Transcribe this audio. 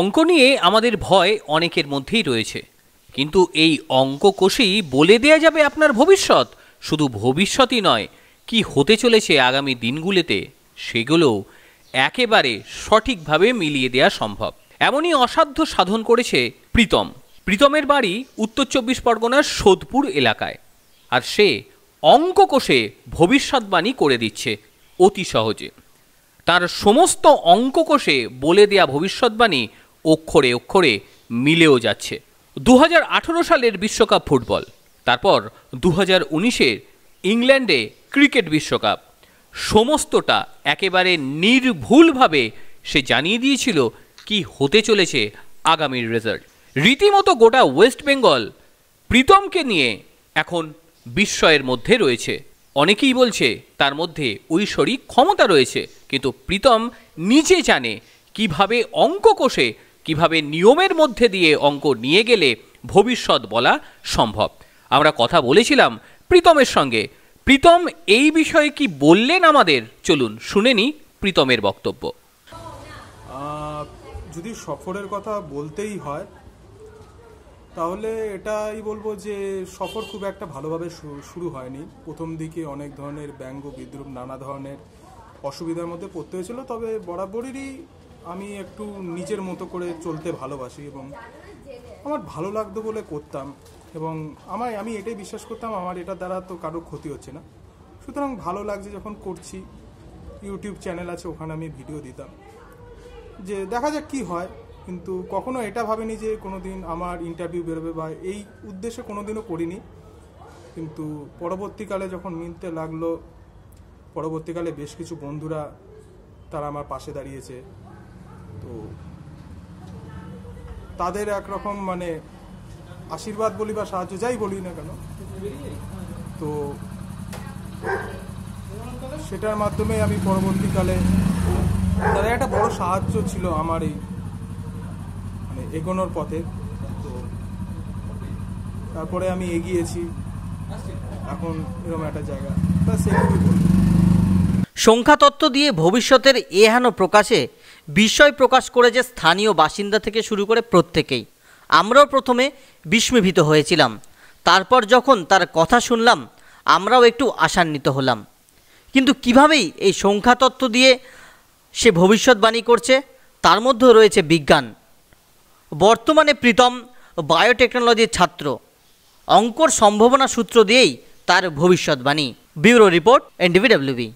অঙ্ক নিয়ে আমাদের ভয় অনেকের মধ্যেই রয়েছে কিন্তু এই অঙ্ক কোষেই বলে দেয়া যাবে আপনার ভবিষ্যৎ শুধু ভবিষ্যতই নয় কি হতে চলেছে আগামী দিনগুলিতে সেগুলো একেবারে সঠিকভাবে মিলিয়ে দেওয়া সম্ভব এমনই অসাধ্য সাধন করেছে প্রীতম প্রীতমের বাড়ি উত্তর চব্বিশ পরগনার সোদপুর এলাকায় আর সে অঙ্ক কোষে ভবিষ্যৎবাণী করে দিচ্ছে অতি সহজে তার সমস্ত অঙ্ককোষে বলে দেয়া ভবিষ্যৎবাণী অক্ষরে অক্ষরে মিলেও যাচ্ছে দু সালের বিশ্বকাপ ফুটবল তারপর দু হাজার ইংল্যান্ডে ক্রিকেট বিশ্বকাপ সমস্তটা একেবারে নির্ভুলভাবে সে জানিয়ে দিয়েছিল কি হতে চলেছে আগামীর রেজাল্ট রীতিমতো গোটা ওয়েস্ট বেঙ্গল প্রীতমকে নিয়ে এখন বিস্ময়ের মধ্যে রয়েছে অনেকেই বলছে তার মধ্যে ঐশ্বরিক ক্ষমতা রয়েছে কিন্তু প্রীতম নিজে জানে কিভাবে অঙ্ক কোষে কিভাবে নিয়মের মধ্যে দিয়ে অঙ্ক নিয়ে গেলে ভবিষ্যৎ বলা সম্ভব আমরা কথা বলেছিলাম প্রীতমের সঙ্গে প্রীতম এই বিষয়ে কি বললেন আমাদের চলুন শুনে নি প্রীতমের বক্তব্য যদি সফরের কথা বলতেই হয় তাহলে এটাই বলবো যে সফর খুব একটা ভালোভাবে শুরু হয়নি প্রথম দিকে অনেক ধরনের ব্যঙ্গ বিদ্রুপ নানা ধরনের অসুবিধার মধ্যে পড়তে হয়েছিল তবে বরাবরেরই আমি একটু নিজের মতো করে চলতে ভালোবাসি এবং আমার ভালো লাগতো বলে করতাম এবং আমার আমি এটাই বিশ্বাস করতাম আমার এটা দ্বারা তো কারোর ক্ষতি হচ্ছে না সুতরাং ভালো লাগছে যখন করছি ইউটিউব চ্যানেল আছে ওখানে আমি ভিডিও দিতাম যে দেখা যাক কী হয় কিন্তু কখনো এটা ভাবিনি যে কোনো দিন আমার ইন্টারভিউ বেরোবে বা এই উদ্দেশ্যে কোনো দিনও করিনি কিন্তু পরবর্তীকালে যখন মিলতে লাগলো পরবর্তীকালে বেশ কিছু বন্ধুরা তারা আমার পাশে দাঁড়িয়েছে তো তাদের একরকম মানে আশীর্বাদ বলি বা সাহায্য যাই বলি না কেন তো সেটার মাধ্যমে আমি পরবর্তীকালে তাদের একটা বড় সাহায্য ছিল আমার এই মানে এগোনোর পথে তো তারপরে আমি এগিয়েছি এখন এরকম একটা জায়গা তা সেগুলি সংখ্যাতত্ত্ব দিয়ে ভবিষ্যতের এহেন প্রকাশে বিস্ময় প্রকাশ করেছে স্থানীয় বাসিন্দা থেকে শুরু করে প্রত্যেকেই আমরাও প্রথমে বিস্মিভীত হয়েছিলাম তারপর যখন তার কথা শুনলাম আমরাও একটু আশান্বিত হলাম কিন্তু কিভাবেই এই সংখ্যাতত্ত্ব দিয়ে সে ভবিষ্যৎবাণী করছে তার মধ্যেও রয়েছে বিজ্ঞান বর্তমানে প্রীতম বায়োটেকনোলজির ছাত্র অঙ্কর সম্ভাবনা সূত্র দিয়েই তার ভবিষ্যৎবাণী ব্যুরো রিপোর্ট এনডিবিডব্লিউবি